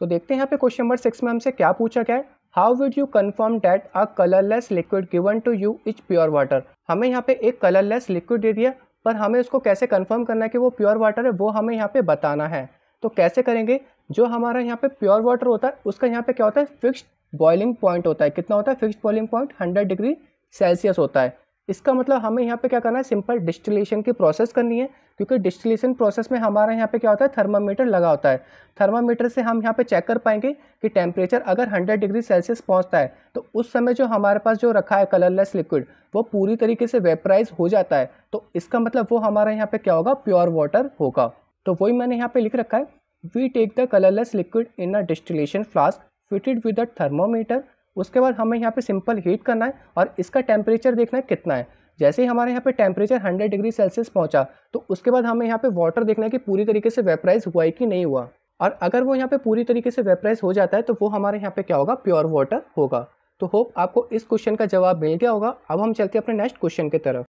तो देखते हैं यहाँ पे क्वेश्चन नंबर सिक्स में हमसे क्या पूछा गया है how would you confirm that a colourless liquid given to you is pure water हमें यहाँ पे एक कलरलेस लिक्विड दे दिया पर हमें उसको कैसे कन्फर्म करना है कि वो प्योर वाटर है वो हमें यहाँ पे बताना है तो कैसे करेंगे जो हमारा यहाँ पे प्योर वाटर होता है उसका यहाँ पे क्या होता है फिक्स्ड बॉइलिंग पॉइंट होता है कितना होता है fixed boiling point hundred degree Celsius होता है इसका मतलब हमें यहाँ पे क्या करना है सिंपल डिस्टिलेशन की प्रोसेस करनी है क्योंकि डिस्टिलेशन प्रोसेस में हमारे यहाँ पे क्या होता है थर्मामीटर लगा होता है थर्मामीटर से हम यहाँ पे चेक कर पाएंगे कि टेम्परेचर अगर 100 डिग्री सेल्सियस पहुँचता है तो उस समय जो हमारे पास जो रखा है कलरलेस लिक्विड वो पूरी तरीके से वेपराइज हो जाता है तो इसका मतलब वो हमारे यहाँ पर क्या होगा प्योर वाटर होगा तो वही मैंने यहाँ पर लिख रखा है we take the colourless liquid in a distillation flask fitted with a thermometer उसके बाद हमें यहाँ पे सिंपल हीट करना है और इसका टेम्परेचर देखना है कितना है जैसे ही हमारे यहाँ पे टेम्परेचर 100 डिग्री सेल्सियस पहुँचा तो उसके बाद हमें यहाँ पे वाटर देखना है कि पूरी तरीके से वेपराइज हुआ है कि नहीं हुआ और अगर वो यहाँ पे पूरी तरीके से वेपराइज हो जाता है तो वो हमारे यहाँ पे क्या होगा प्योर वाटर होगा तो होप आपको इस क्वेश्चन का जवाब मिल गया होगा अब हम चलते हैं अपने नेक्स्ट क्वेश्चन की तरफ